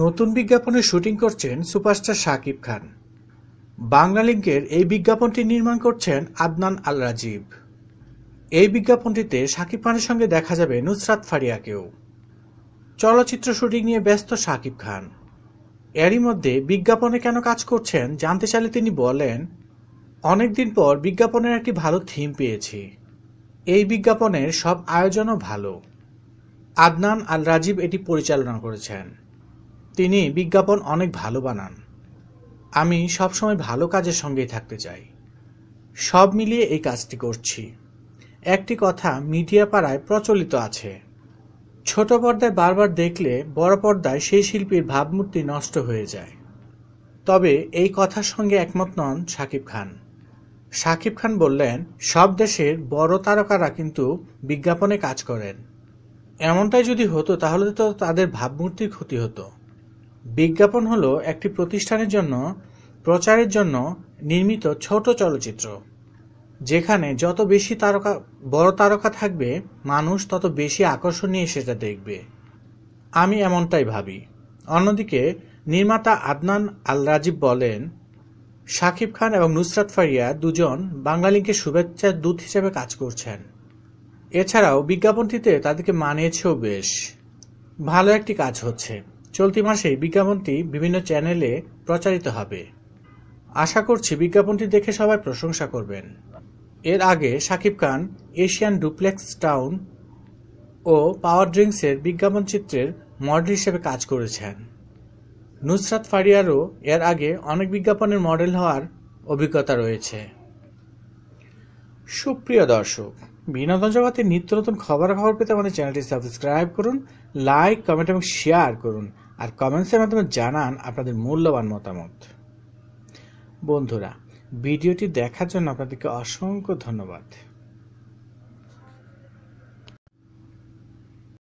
নতুন বিজ্ঞাপনে শুটিং করছেন সুপারস্টার শাকিব খান বাংলালিঙ্কের এই বিজ্ঞাপনটি নির্মাণ করছেন আদনান আল রাজীব এই বিজ্ঞাপনটিতে শাকিব খানের সঙ্গে দেখা যাবে নুসরাত ফারিয়াকেও চলচ্চিত্র শুটিং নিয়ে ব্যস্ত শাকিব খান এরই মধ্যে বিজ্ঞাপনে কেন কাজ করছেন জানতে চাইলে তিনি বলেন অনেকদিন পর বিজ্ঞাপনের একটি ভালো থিম পেয়েছি এই বিজ্ঞাপনের সব আয়োজনও ভালো আদনান আল রাজীব এটি পরিচালনা করেছেন তিনি বিজ্ঞাপন অনেক ভালো বানান আমি সবসময় ভালো কাজের সঙ্গেই থাকতে চাই সব মিলিয়ে এই কাজটি করছি একটি কথা মিডিয়া পাড়ায় প্রচলিত আছে ছোট পর্দায় বারবার দেখলে বড় পর্দায় সেই শিল্পীর ভাবমূর্তি নষ্ট হয়ে যায় তবে এই কথার সঙ্গে একমত নন শাকিব খান শাকিব খান বললেন সব দেশের বড় তারকারা কিন্তু বিজ্ঞাপনে কাজ করেন এমনটাই যদি হতো তাহলে তো তাদের ভাবমূর্তির ক্ষতি হতো বিজ্ঞাপন হল একটি প্রতিষ্ঠানের জন্য প্রচারের জন্য নির্মিত ছোট চলচ্চিত্র যেখানে যত বেশি তারকা বড় তারকা থাকবে মানুষ তত বেশি আকর্ষণ নিয়ে সেটা দেখবে আমি এমনটাই ভাবি অন্যদিকে নির্মাতা আদনান আল রাজীব বলেন শাকিব খান এবং নুসরাত ফারিয়া দুজন বাঙালিকে শুভেচ্ছা দূত হিসেবে কাজ করছেন এছাড়াও বিজ্ঞাপনটিতে তাদেরকে মানিয়েছেও বেশ ভালো একটি কাজ হচ্ছে চলতি মাসে বিজ্ঞাপনটি বিভিন্ন চ্যানেলে প্রচারিত হবে আশা করছি বিজ্ঞাপনটি দেখে সবাই প্রশংসা করবেন এর আগে Shakib Khan Asian duplex town ও পাওয়ার ড্রিঙ্কসের বিজ্ঞাপন চিত্রের মডেল হিসেবে কাজ করেছেন নুসরাত ফারিয়ারও এর আগে অনেক বিজ্ঞাপনের মডেল হওয়ার অভিজ্ঞতা রয়েছে সুপ্রিয় দর্শক বিনোদন জগতের নিত্য নতুন খবরাখবর পেতে আমাদের চ্যানেলটি সাবস্ক্রাইব করুন লাইক কমেন্ট এবং শেয়ার করুন আর কমেন্টসের মাধ্যমে জানান আপনাদের মূল্যবান মতামত বন্ধুরা ভিডিওটি দেখার জন্য আপনাদেরকে অসংখ্য ধন্যবাদ